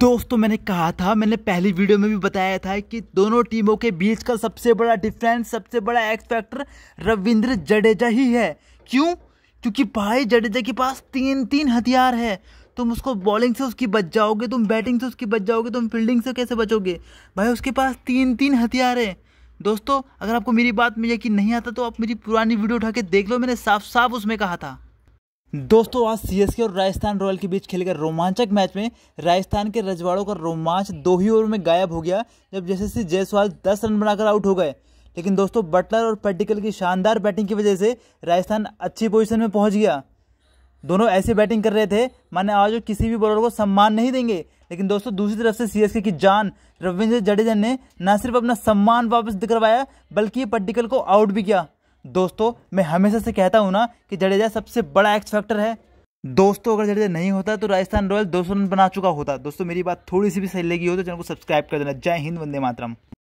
दोस्तों तो मैंने कहा था मैंने पहली वीडियो में भी बताया था कि दोनों टीमों के बीच का सबसे बड़ा डिफरेंस सबसे बड़ा एक्स फैक्टर रविंद्र जडेजा ही है क्यों क्योंकि भाई जडेजा के पास तीन तीन हथियार है तुम उसको बॉलिंग से उसकी बच जाओगे तुम बैटिंग से उसकी बच जाओगे तुम फील्डिंग से कैसे बचोगे भाई उसके पास तीन तीन हथियार हैं दोस्तों अगर आपको मेरी बात में यकीन नहीं आता तो आप मेरी पुरानी वीडियो उठा के देख लो मैंने साफ साफ उसमें कहा था दोस्तों आज सीएसके और राजस्थान रॉयल के बीच खेले गए रोमांचक मैच में राजस्थान के रजवाड़ों का रोमांच दो ही ओवर में गायब हो गया जब जैसे जयसवाल दस रन बनाकर आउट हो गए लेकिन दोस्तों बटलर और पेटिकल की शानदार बैटिंग की वजह से राजस्थान अच्छी पोजीशन में पहुंच गया दोनों ऐसे बैटिंग कर रहे थे माने आज वो किसी भी बॉलर को सम्मान नहीं देंगे लेकिन दोस्तों दूसरी तरफ से सीएसके की जान रविंद्र जडेजा ने न सिर्फ अपना सम्मान वापस करवाया बल्कि पट्टिकल को आउट भी किया दोस्तों मैं हमेशा से कहता हूँ ना कि जडेजा सबसे बड़ा एक्स फैक्टर है दोस्तों अगर जडेजा नहीं होता तो राजस्थान रॉयल दो रन बना चुका होता दोस्तों मेरी बात थोड़ी सी भी सही लगी हो तो चैनल को सब्सक्राइब कर देना जय हिंद वंदे मातरम